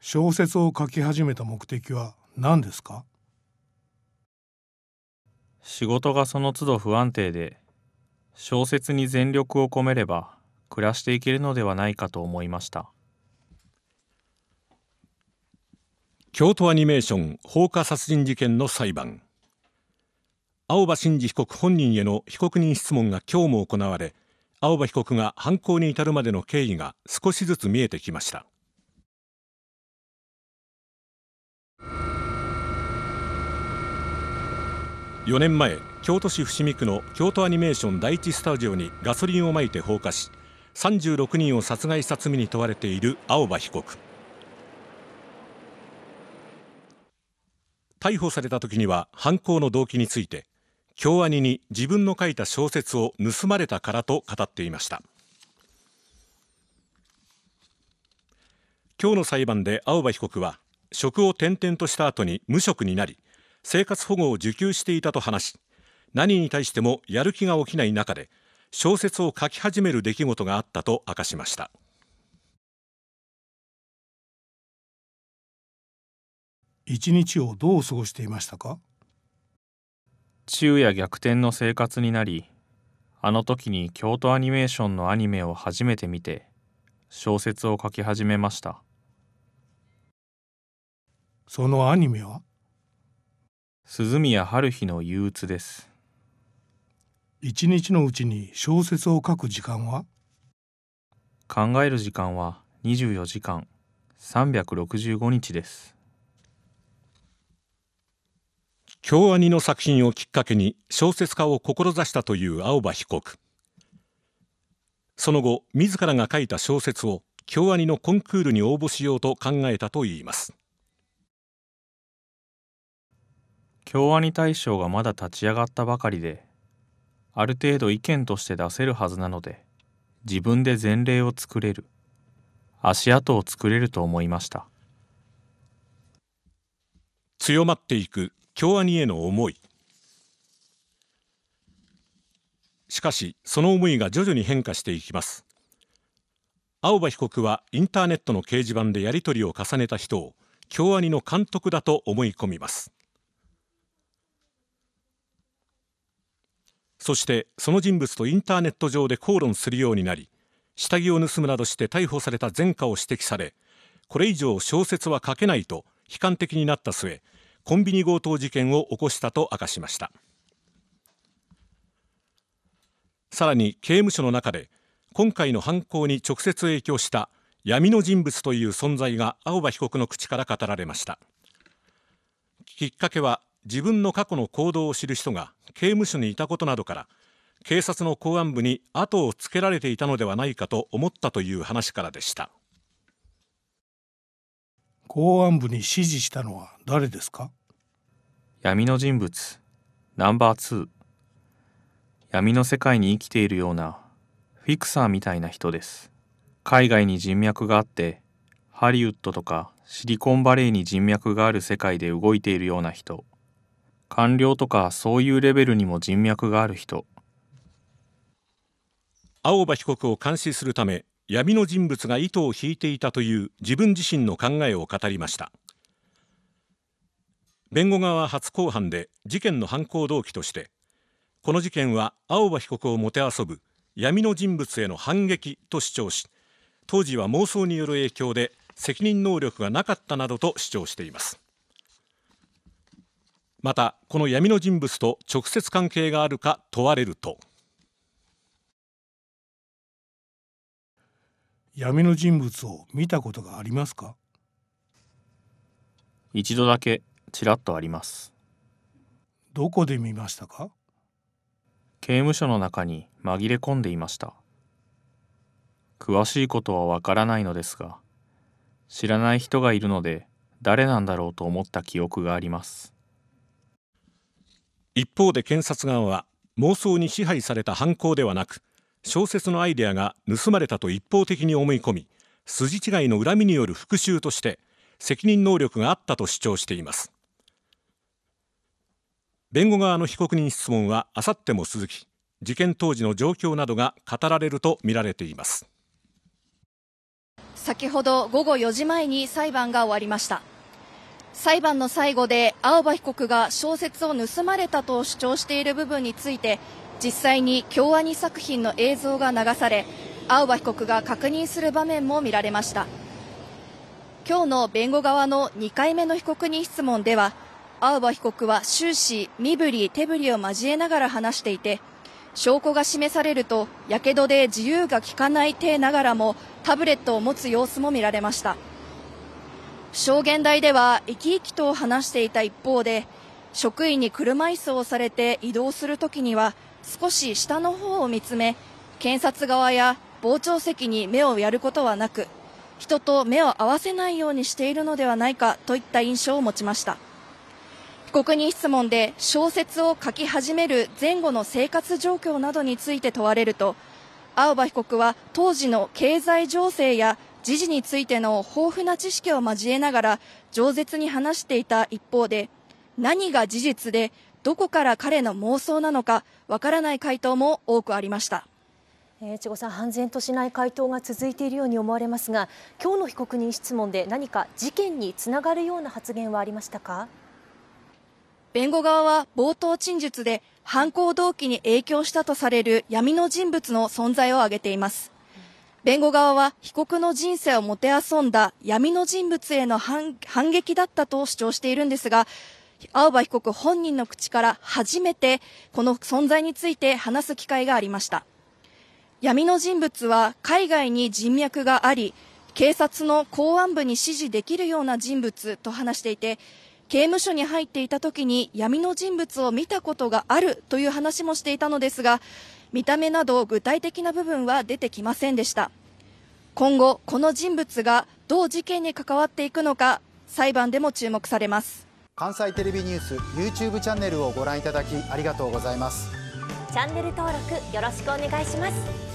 小説を書き始めた目的は何ですか仕事がその都度不安定で小説に全力を込めれば暮らしていけるのではないかと思いました京都アニメーション放火殺人事件の裁判青葉真司被告本人への被告人質問が今日も行われ青葉被告が犯行に至るまでの経緯が少しずつ見えてきました4年前京都市伏見区の京都アニメーション第一スタジオにガソリンをまいて放火し36人を殺害した罪に問われている青葉被告逮捕された時には犯行の動機について京アニに自分の書いた小説を盗まれたからと語っていました今日の裁判で青葉被告は職を転々とした後に無職になり生活保護を受給していたと話し何に対してもやる気が起きない中で小説を書き始める出来事があったと明かしました一日をどう過ごしていましたか昼夜逆転の生活になりあの時に京都アニメーションのアニメを初めて見て小説を書き始めましたそのアニメは鈴宮春日の憂鬱です一日のうちに小説を書く時間は考える時間は24時間365日です京アニの作品をきっかけに小説家を志したという青葉被告その後自らが書いた小説を京アニのコンクールに応募しようと考えたといいます京アニ大賞がまだ立ち上がったばかりである程度意見として出せるはずなので自分で前例を作れる足跡を作れると思いました強まっていく京アニへの思いしかしその思いが徐々に変化していきます青葉被告はインターネットの掲示板でやり取りを重ねた人を京アニの監督だと思い込みますそしてその人物とインターネット上で口論するようになり下着を盗むなどして逮捕された前科を指摘されこれ以上小説は書けないと悲観的になった末コンビニ強盗事件を起こしたと明かしましたさらに刑務所の中で今回の犯行に直接影響した闇の人物という存在が青葉被告の口から語られましたきっかけは自分の過去の行動を知る人が刑務所にいたことなどから警察の公安部に後をつけられていたのではないかと思ったという話からでした公安部に指示したのは誰ですか闇の人物ナンバー2闇の世界に生きているようなフィクサーみたいな人です海外に人脈があってハリウッドとかシリコンバレーに人脈がある世界で動いているような人官僚とかそういうレベルにも人脈がある人青葉被告を監視するため闇の人物が糸を引いていたという自分自身の考えを語りました弁護側初公判で事件の犯行動機としてこの事件は青葉被告をもてあそぶ闇の人物への反撃と主張し当時は妄想による影響で責任能力がなかったなどと主張していますまたこの闇の人物と直接関係があるか問われると闇の人物を見たことがありますか一度だけちらっとありますどこで見ましたか刑務所の中に紛れ込んでいました詳しいことはわからないのですが知らない人がいるので誰なんだろうと思った記憶があります一方で検察側は妄想に支配された犯行ではなく小説のアイデアが盗まれたと一方的に思い込み筋違いの恨みによる復讐として責任能力があったと主張しています弁護側の被告人質問はあさっても続き事件当時の状況などが語られるとみられています先ほど午後4時前に裁判が終わりました裁判の最後で青葉被告が小説を盗まれたと主張している部分について実際に京アニ作品の映像が流され青葉被告が確認する場面も見られました今日の弁護側の2回目の被告人質問では青葉被告は終始身振り手振りを交えながら話していて証拠が示されるとやけどで自由が利かない手ながらもタブレットを持つ様子も見られました証言台では生き生きと話していた一方で職員に車椅子をされて移動するときには少し下の方を見つめ検察側や傍聴席に目をやることはなく人と目を合わせないようにしているのではないかといった印象を持ちました被告人質問で小説を書き始める前後の生活状況などについて問われると青葉被告は当時の経済情勢や時事についての豊富な知識を交えながら、饒舌に話していた一方で、何が事実で、どこから彼の妄想なのか、わからない回答も多くありました。えー、千さん、判然としない回答が続いているように思われますが、今日の被告人質問で何か事件につながるような発言はありましたか弁護側は冒頭陳述で犯行動機に影響したとされる闇の人物の存在を挙げています。弁護側は被告の人生をもてあそんだ闇の人物への反撃だったと主張しているんですが、青葉被告本人の口から初めてこの存在について話す機会がありました。闇の人物は海外に人脈があり、警察の公安部に指示できるような人物と話していて、刑務所に入っていた時に闇の人物を見たことがあるという話もしていたのですが、見た目など具体的な部分は出てきませんでした今後この人物がどう事件に関わっていくのか裁判でも注目されます関西テレビニュース YouTube チャンネルをご覧いただきありがとうございますチャンネル登録よろしくお願いします